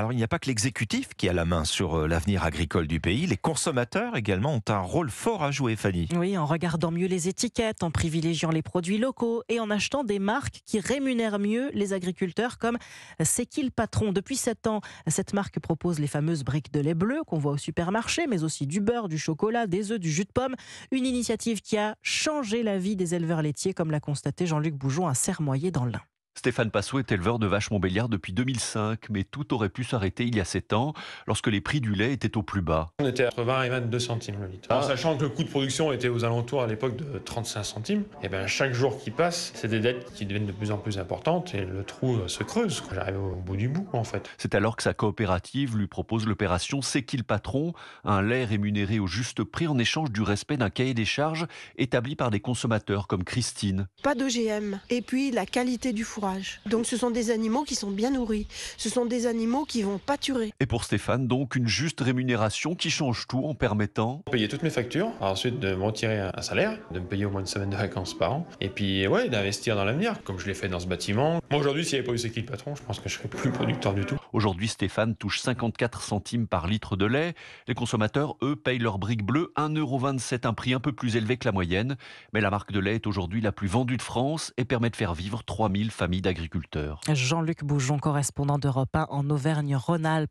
Alors il n'y a pas que l'exécutif qui a la main sur euh, l'avenir agricole du pays, les consommateurs également ont un rôle fort à jouer, Fanny. Oui, en regardant mieux les étiquettes, en privilégiant les produits locaux et en achetant des marques qui rémunèrent mieux les agriculteurs comme C'est qui le patron Depuis sept ans, cette marque propose les fameuses briques de lait bleu qu'on voit au supermarché, mais aussi du beurre, du chocolat, des œufs, du jus de pomme. Une initiative qui a changé la vie des éleveurs laitiers, comme l'a constaté Jean-Luc Boujon à Sermoyer dans l'Ain. Stéphane Passot est éleveur de vaches Montbéliard depuis 2005, mais tout aurait pu s'arrêter il y a 7 ans, lorsque les prix du lait étaient au plus bas. On était à 20 et 22 centimes le litre. Ah. En sachant que le coût de production était aux alentours à l'époque de 35 centimes, et eh bien chaque jour qui passe, c'est des dettes qui deviennent de plus en plus importantes et le trou euh, se creuse. J'arrive au bout du bout, en fait. C'est alors que sa coopérative lui propose l'opération C'est qui le patron Un lait rémunéré au juste prix en échange du respect d'un cahier des charges établi par des consommateurs comme Christine. Pas d'OGM. Et puis la qualité du four donc ce sont des animaux qui sont bien nourris. Ce sont des animaux qui vont pâturer. Et pour Stéphane, donc, une juste rémunération qui change tout en permettant... Payer toutes mes factures, ensuite de me retirer un salaire, de me payer au moins une semaine de vacances par an, et puis ouais, d'investir dans l'avenir, comme je l'ai fait dans ce bâtiment. Moi aujourd'hui, s'il n'y avait pas eu ce qui patron, je pense que je serais plus producteur du tout. Aujourd'hui, Stéphane touche 54 centimes par litre de lait. Les consommateurs, eux, payent leur brique bleue 1,27€, un prix un peu plus élevé que la moyenne. Mais la marque de lait est aujourd'hui la plus vendue de France et permet de faire vivre 3000 familles d'agriculteurs. Jean-Luc Boujon, correspondant d'Europe 1 en Auvergne-Rhône-Alpes.